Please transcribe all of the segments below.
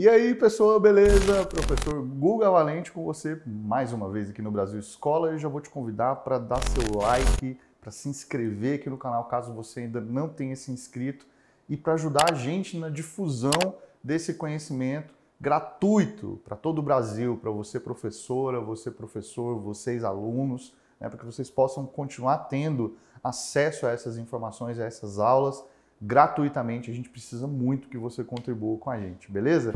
E aí, pessoal, beleza? Professor Guga Valente com você mais uma vez aqui no Brasil Escola. Eu já vou te convidar para dar seu like, para se inscrever aqui no canal caso você ainda não tenha se inscrito e para ajudar a gente na difusão desse conhecimento gratuito para todo o Brasil, para você professora, você professor, vocês alunos, né, para que vocês possam continuar tendo acesso a essas informações, a essas aulas gratuitamente. A gente precisa muito que você contribua com a gente, beleza?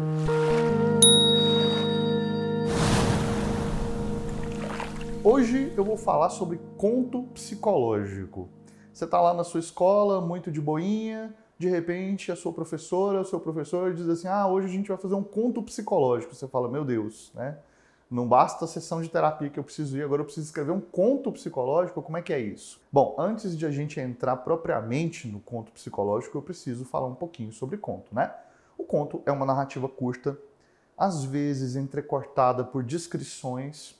Hoje eu vou falar sobre conto psicológico. Você está lá na sua escola, muito de boinha, de repente a sua professora, o seu professor diz assim: "Ah, hoje a gente vai fazer um conto psicológico". Você fala: "Meu Deus", né? Não basta a sessão de terapia que eu preciso ir, agora eu preciso escrever um conto psicológico, como é que é isso? Bom, antes de a gente entrar propriamente no conto psicológico, eu preciso falar um pouquinho sobre conto, né? O conto é uma narrativa curta, às vezes entrecortada por descrições.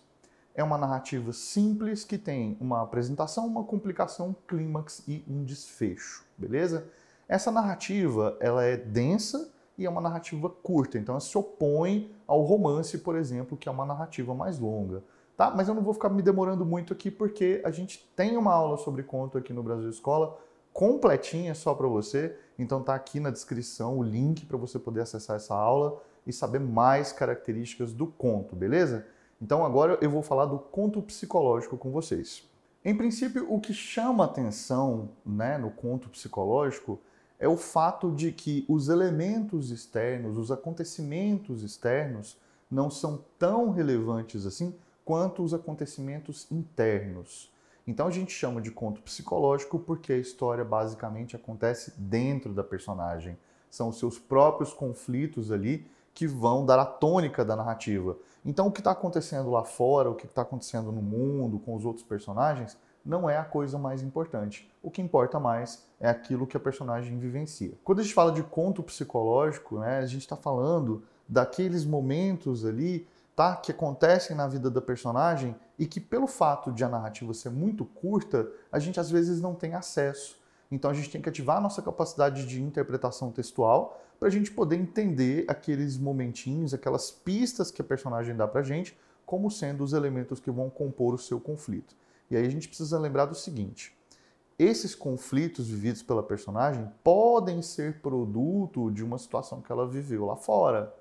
É uma narrativa simples que tem uma apresentação, uma complicação, um clímax e um desfecho, beleza? Essa narrativa, ela é densa, e é uma narrativa curta. Então, ela se opõe ao romance, por exemplo, que é uma narrativa mais longa. Tá? Mas eu não vou ficar me demorando muito aqui, porque a gente tem uma aula sobre conto aqui no Brasil Escola completinha só para você. Então, tá aqui na descrição o link para você poder acessar essa aula e saber mais características do conto, beleza? Então, agora eu vou falar do conto psicológico com vocês. Em princípio, o que chama atenção né, no conto psicológico é o fato de que os elementos externos, os acontecimentos externos, não são tão relevantes assim quanto os acontecimentos internos. Então a gente chama de conto psicológico porque a história basicamente acontece dentro da personagem. São os seus próprios conflitos ali que vão dar a tônica da narrativa. Então o que está acontecendo lá fora, o que está acontecendo no mundo, com os outros personagens, não é a coisa mais importante. O que importa mais é aquilo que a personagem vivencia. Quando a gente fala de conto psicológico, né, a gente está falando daqueles momentos ali tá, que acontecem na vida da personagem e que, pelo fato de a narrativa ser muito curta, a gente às vezes não tem acesso. Então a gente tem que ativar a nossa capacidade de interpretação textual para a gente poder entender aqueles momentinhos, aquelas pistas que a personagem dá para gente, como sendo os elementos que vão compor o seu conflito. E aí a gente precisa lembrar do seguinte: esses conflitos vividos pela personagem podem ser produto de uma situação que ela viveu lá fora,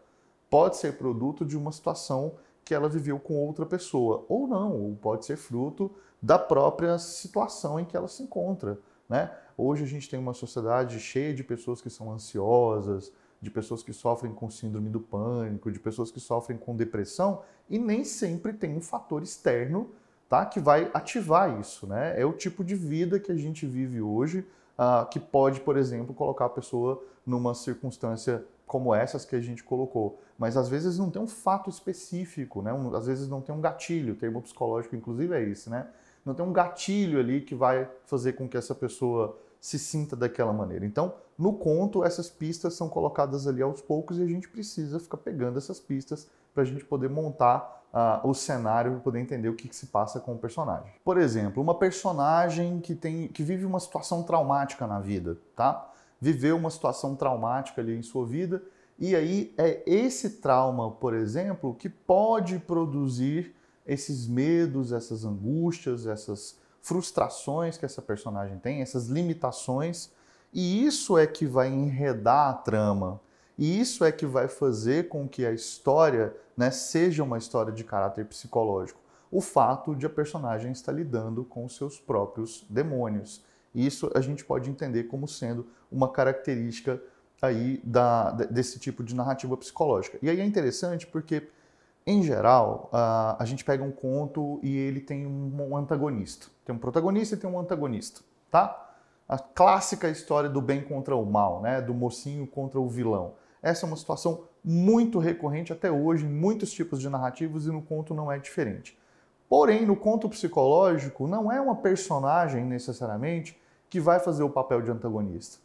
pode ser produto de uma situação que ela viveu com outra pessoa, ou não, ou pode ser fruto da própria situação em que ela se encontra. Né? Hoje a gente tem uma sociedade cheia de pessoas que são ansiosas, de pessoas que sofrem com síndrome do pânico, de pessoas que sofrem com depressão, e nem sempre tem um fator externo tá? que vai ativar isso. Né? É o tipo de vida que a gente vive hoje uh, que pode, por exemplo, colocar a pessoa numa circunstância como essas que a gente colocou. Mas às vezes não tem um fato específico, né? Um, às vezes não tem um gatilho, o termo psicológico inclusive é esse, né? Não tem um gatilho ali que vai fazer com que essa pessoa se sinta daquela maneira. Então, no conto, essas pistas são colocadas ali aos poucos e a gente precisa ficar pegando essas pistas para a gente poder montar uh, o cenário para poder entender o que, que, se passa com o personagem. Por exemplo, uma personagem que, tem, que vive uma situação traumática na vida, tá? Viveu uma situação traumática ali em sua vida, e aí é esse trauma, por exemplo, que pode produzir esses medos, essas angústias, essas frustrações que essa personagem tem, essas limitações, e isso é que vai enredar a trama e isso é que vai fazer com que a história né, seja uma história de caráter psicológico. O fato de a personagem estar lidando com os seus próprios demônios. E isso a gente pode entender como sendo uma característica aí da, desse tipo de narrativa psicológica. E aí é interessante porque, em geral, a, a gente pega um conto e ele tem um, um antagonista. Tem um protagonista e tem um antagonista, tá? A clássica história do bem contra o mal, né? Do mocinho contra o vilão. Essa é uma situação muito recorrente até hoje em muitos tipos de narrativos e no conto não é diferente. Porém, no conto psicológico, não é uma personagem necessariamente que vai fazer o papel de antagonista.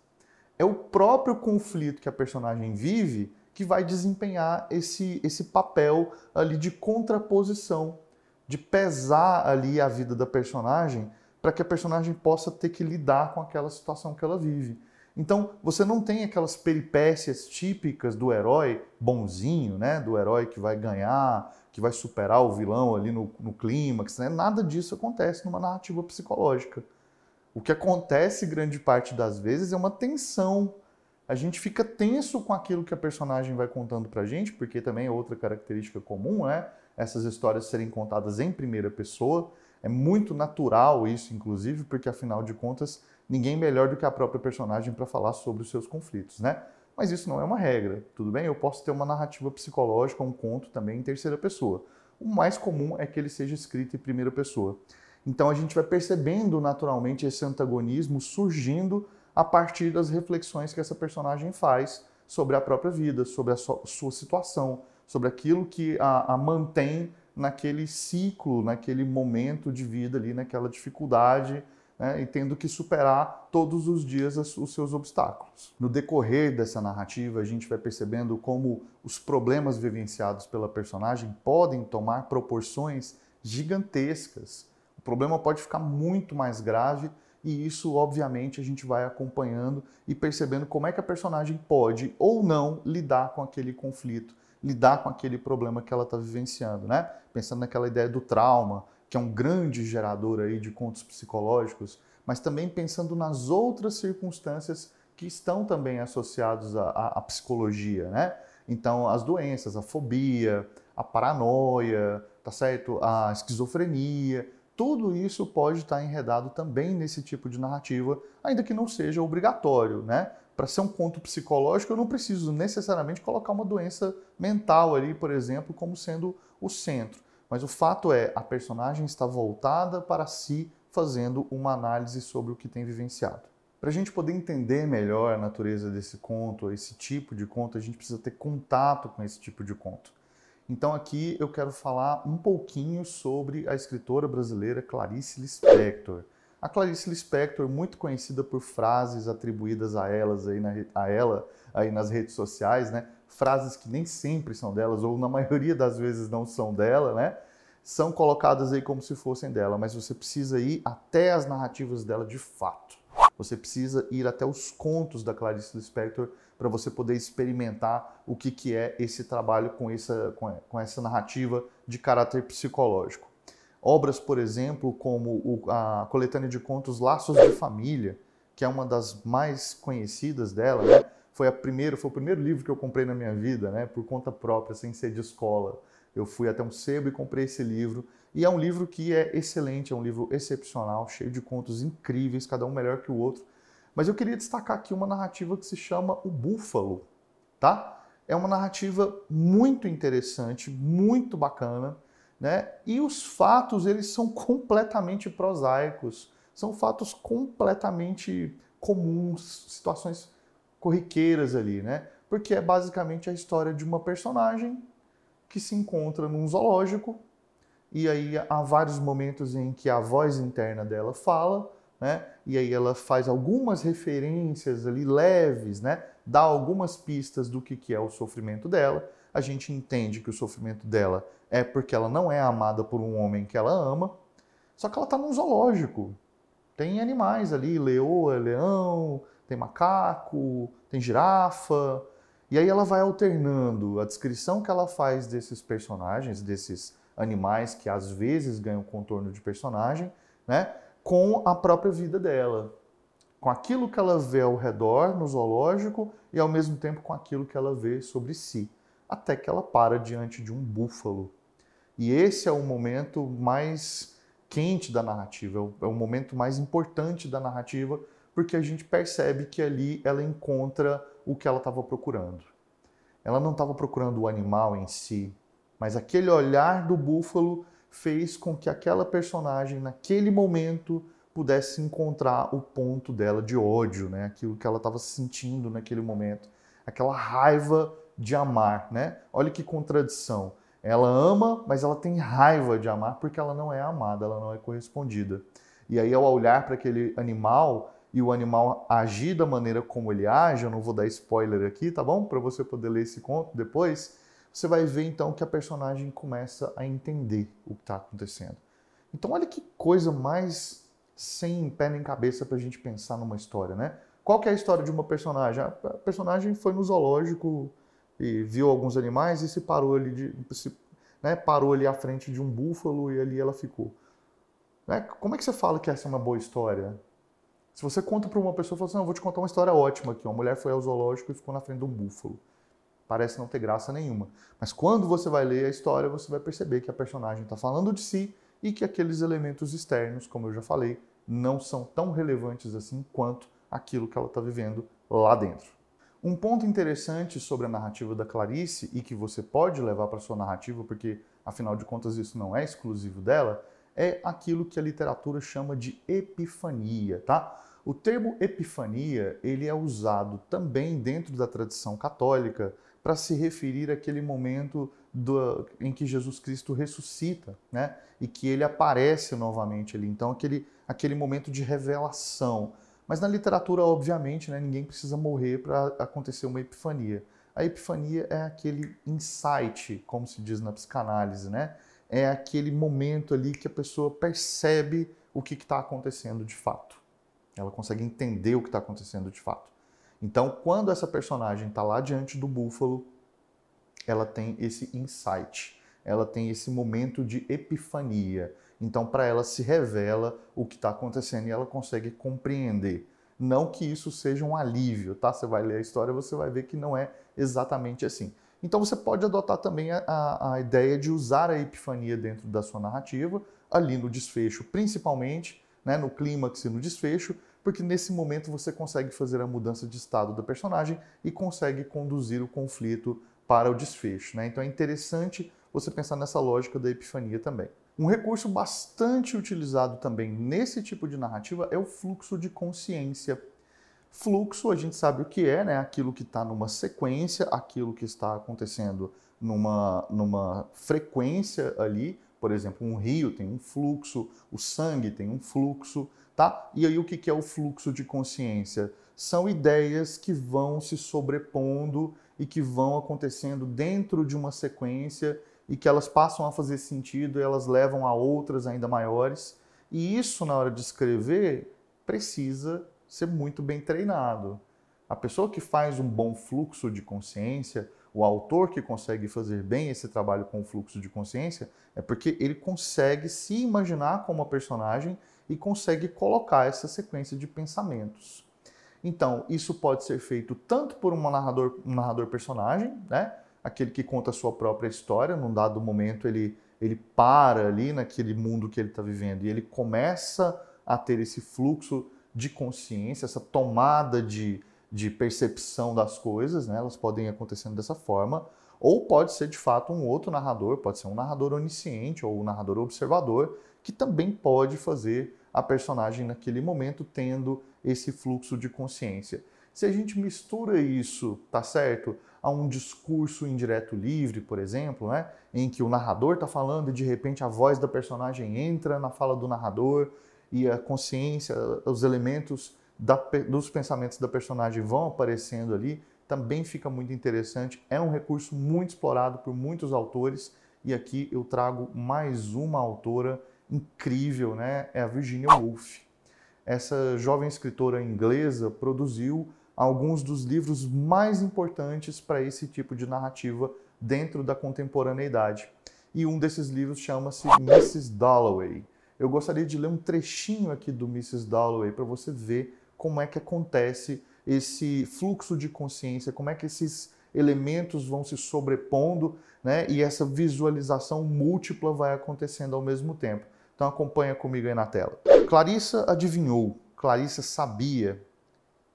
É o próprio conflito que a personagem vive que vai desempenhar esse, esse papel ali de contraposição, de pesar ali a vida da personagem para que a personagem possa ter que lidar com aquela situação que ela vive. Então, você não tem aquelas peripécias típicas do herói bonzinho, né? Do herói que vai ganhar, que vai superar o vilão ali no, no clímax, né? Nada disso acontece numa narrativa psicológica. O que acontece grande parte das vezes é uma tensão. A gente fica tenso com aquilo que a personagem vai contando pra gente, porque também é outra característica comum, né? Essas histórias serem contadas em primeira pessoa. É muito natural isso, inclusive, porque afinal de contas ninguém melhor do que a própria personagem para falar sobre os seus conflitos, né? Mas isso não é uma regra, tudo bem? Eu posso ter uma narrativa psicológica, um conto também em terceira pessoa. O mais comum é que ele seja escrito em primeira pessoa. Então a gente vai percebendo naturalmente esse antagonismo surgindo a partir das reflexões que essa personagem faz sobre a própria vida, sobre a sua, situação, sobre aquilo que a, a mantém naquele ciclo, naquele momento de vida ali, naquela dificuldade né, e tendo que superar todos os dias os seus obstáculos. No decorrer dessa narrativa, a gente vai percebendo como os problemas vivenciados pela personagem podem tomar proporções gigantescas. O problema pode ficar muito mais grave e isso, obviamente, a gente vai acompanhando e percebendo como é que a personagem pode ou não lidar com aquele conflito, lidar com aquele problema que ela está vivenciando, né? Pensando naquela ideia do trauma, que é um grande gerador aí de contos psicológicos, mas também pensando nas outras circunstâncias que estão também associados à, à, à psicologia, né? Então, as doenças, a fobia, a paranoia, tá certo? A esquizofrenia, tudo isso pode estar enredado também nesse tipo de narrativa, ainda que não seja obrigatório, né? Para ser um conto psicológico, eu não preciso necessariamente colocar uma doença mental ali, por exemplo, como sendo o centro. Mas o fato é, a personagem está voltada para si, fazendo uma análise sobre o que tem vivenciado. Para a gente poder entender melhor a natureza desse conto, esse tipo de conto, a gente precisa ter contato com esse tipo de conto. Então aqui eu quero falar um pouquinho sobre a escritora brasileira Clarice Lispector. A Clarice Lispector, muito conhecida por frases atribuídas a, elas aí na, a ela aí nas redes sociais, né? frases que nem sempre são delas, ou na maioria das vezes não são dela, né? são colocadas aí como se fossem dela, mas você precisa ir até as narrativas dela de fato. Você precisa ir até os contos da Clarice Lispector para você poder experimentar o que, que é esse trabalho com essa, com essa narrativa de caráter psicológico. Obras, por exemplo, como a coletânea de contos Laços de Família, que é uma das mais conhecidas dela, né? Foi, a primeira, foi o primeiro livro que eu comprei na minha vida, né? Por conta própria, sem ser de escola. Eu fui até um sebo e comprei esse livro. E é um livro que é excelente, é um livro excepcional, cheio de contos incríveis, cada um melhor que o outro. Mas eu queria destacar aqui uma narrativa que se chama O Búfalo, tá? É uma narrativa muito interessante, muito bacana, né? E os fatos eles são completamente prosaicos, são fatos completamente comuns, situações corriqueiras ali, né? Porque é basicamente a história de uma personagem que se encontra num zoológico e aí há vários momentos em que a voz interna dela fala, né? E aí ela faz algumas referências ali leves, né? Dá algumas pistas do que que é o sofrimento dela a gente entende que o sofrimento dela é porque ela não é amada por um homem que ela ama, só que ela está num zoológico. Tem animais ali, leoa, leão, tem macaco, tem girafa. E aí ela vai alternando a descrição que ela faz desses personagens, desses animais que às vezes ganham contorno de personagem, né, com a própria vida dela, com aquilo que ela vê ao redor no zoológico e ao mesmo tempo com aquilo que ela vê sobre si até que ela para diante de um búfalo. E esse é o momento mais quente da narrativa, é o é momento mais importante da narrativa, porque a gente percebe que ali ela encontra o que ela estava procurando. Ela não estava procurando o animal em si, mas aquele olhar do búfalo fez com que aquela personagem, naquele momento, pudesse encontrar o ponto dela de ódio, né? aquilo que ela estava sentindo naquele momento, aquela raiva de amar, né? Olha que contradição. Ela ama, mas ela tem raiva de amar porque ela não é amada, ela não é correspondida. E aí, ao olhar para aquele animal e o animal agir da maneira como ele age, eu não vou dar spoiler aqui, tá bom? Para você poder ler esse conto depois, você vai ver então que a personagem começa a entender o que está acontecendo. Então, olha que coisa mais sem pé nem cabeça para a gente pensar numa história, né? Qual que é a história de uma personagem? A personagem foi no zoológico e viu alguns animais e se parou ali, de, se, né, parou ali à frente de um búfalo e ali ela ficou. Né? Como é que você fala que essa é uma boa história? Se você conta para uma pessoa, fala assim, eu vou te contar uma história ótima aqui. Uma mulher foi ao zoológico e ficou na frente de um búfalo. Parece não ter graça nenhuma. Mas quando você vai ler a história, você vai perceber que a personagem está falando de si e que aqueles elementos externos, como eu já falei, não são tão relevantes assim quanto aquilo que ela está vivendo lá dentro. Um ponto interessante sobre a narrativa da Clarice e que você pode levar para sua narrativa, porque afinal de contas isso não é exclusivo dela, é aquilo que a literatura chama de epifania, tá? O termo epifania, ele é usado também dentro da tradição católica para se referir àquele momento do, em que Jesus Cristo ressuscita, né? E que ele aparece novamente ali. Então, aquele, aquele momento de revelação mas na literatura, obviamente, né, ninguém precisa morrer para acontecer uma epifania. A epifania é aquele insight, como se diz na psicanálise, né? É aquele momento ali que a pessoa percebe o que está acontecendo de fato. Ela consegue entender o que está acontecendo de fato. Então, quando essa personagem está lá diante do búfalo, ela tem esse insight ela tem esse momento de epifania. Então, para ela se revela o que está acontecendo e ela consegue compreender. Não que isso seja um alívio, tá? Você vai ler a história, você vai ver que não é exatamente assim. Então, você pode adotar também a, a, ideia de usar a epifania dentro da sua narrativa, ali no desfecho, principalmente, né, no clímax e no desfecho, porque nesse momento você consegue fazer a mudança de estado da personagem e consegue conduzir o conflito para o desfecho. Né? Então é interessante você pensar nessa lógica da epifania também. Um recurso bastante utilizado também nesse tipo de narrativa é o fluxo de consciência. Fluxo, a gente sabe o que é, né? Aquilo que está numa sequência, aquilo que está acontecendo numa, numa frequência ali. Por exemplo, um rio tem um fluxo, o sangue tem um fluxo, tá? E aí o que é o fluxo de consciência? São ideias que vão se sobrepondo e que vão acontecendo dentro de uma sequência e que elas passam a fazer sentido, elas levam a outras ainda maiores. E isso, na hora de escrever, precisa ser muito bem treinado. A pessoa que faz um bom fluxo de consciência, o autor que consegue fazer bem esse trabalho com o fluxo de consciência, é porque ele consegue se imaginar como a personagem e consegue colocar essa sequência de pensamentos. Então, isso pode ser feito tanto por um narrador, um narrador personagem, né? aquele que conta a sua própria história, num dado momento ele, ele para ali naquele mundo que ele está vivendo e ele começa a ter esse fluxo de consciência, essa tomada de, de percepção das coisas, né? elas podem ir acontecendo dessa forma, ou pode ser de fato um outro narrador, pode ser um narrador onisciente ou um narrador observador, que também pode fazer a personagem naquele momento tendo esse fluxo de consciência. Se a gente mistura isso, tá certo? a um discurso indireto livre, por exemplo, né? em que o narrador está falando e de repente a voz da personagem entra na fala do narrador e a consciência, os elementos da, dos pensamentos da personagem vão aparecendo ali, também fica muito interessante. É um recurso muito explorado por muitos autores e aqui eu trago mais uma autora incrível, né? É a Virginia Woolf. Essa jovem escritora inglesa produziu alguns dos livros mais importantes para esse tipo de narrativa dentro da contemporaneidade. E um desses livros chama-se Mrs. Dalloway. Eu gostaria de ler um trechinho aqui do Mrs. Dalloway para você ver como é que acontece esse fluxo de consciência, como é que esses elementos vão se sobrepondo, né? E essa visualização múltipla vai acontecendo ao mesmo tempo. Então acompanha comigo aí na tela. Clarissa adivinhou, Clarissa sabia,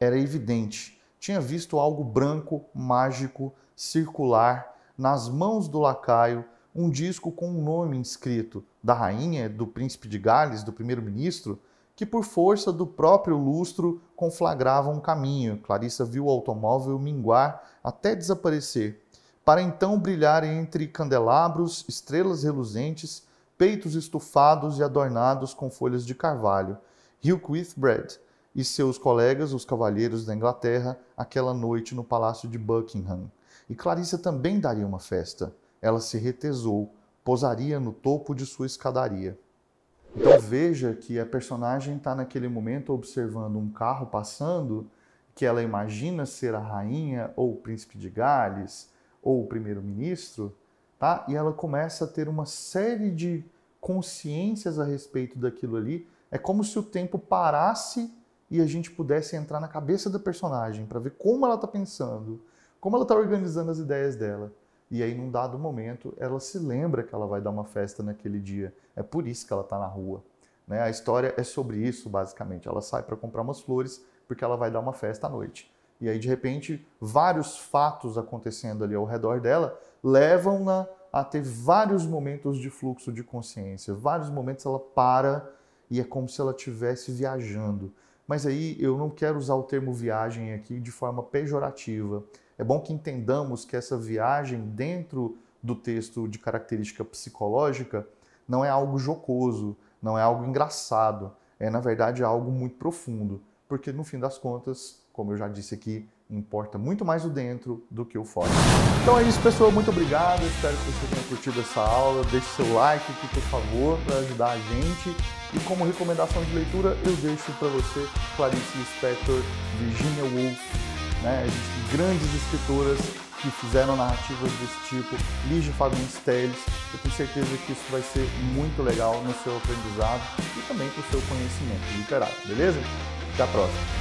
era evidente. Tinha visto algo branco, mágico, circular, nas mãos do lacaio, um disco com um nome inscrito, da rainha, do príncipe de Gales, do primeiro-ministro, que por força do próprio lustro conflagrava um caminho. Clarissa viu o automóvel minguar até desaparecer, para então brilhar entre candelabros, estrelas reluzentes, peitos estufados e adornados com folhas de carvalho. Hugh Withbread e seus colegas, os cavalheiros da Inglaterra, aquela noite no palácio de Buckingham. E Clarissa também daria uma festa. Ela se retesou, posaria no topo de sua escadaria. Então veja que a personagem está naquele momento observando um carro passando, que ela imagina ser a rainha ou o príncipe de Gales ou o primeiro-ministro, tá? E ela começa a ter uma série de consciências a respeito daquilo ali. É como se o tempo parasse e a gente pudesse entrar na cabeça da personagem para ver como ela está pensando, como ela está organizando as ideias dela. E aí, num dado momento, ela se lembra que ela vai dar uma festa naquele dia. É por isso que ela está na rua. Né? A história é sobre isso, basicamente. Ela sai para comprar umas flores porque ela vai dar uma festa à noite. E aí, de repente, vários fatos acontecendo ali ao redor dela levam-na a ter vários momentos de fluxo de consciência. Vários momentos ela para e é como se ela estivesse viajando. Mas aí eu não quero usar o termo viagem aqui de forma pejorativa. É bom que entendamos que essa viagem dentro do texto de característica psicológica não é algo jocoso, não é algo engraçado, é na verdade algo muito profundo, porque no fim das contas, como eu já disse aqui, importa muito mais o dentro do que o fora. Então é isso, pessoal. Muito obrigado. Espero que você tenha curtido essa aula. Deixe seu like aqui, por favor, para ajudar a gente. E como recomendação de leitura, eu deixo para você Clarice Lispector, Virginia Woolf, né? grandes escritoras que fizeram narrativas desse tipo, Lige Fagundes Telles. Eu tenho certeza que isso vai ser muito legal no seu aprendizado e também para o seu conhecimento literário, beleza? Até a próxima!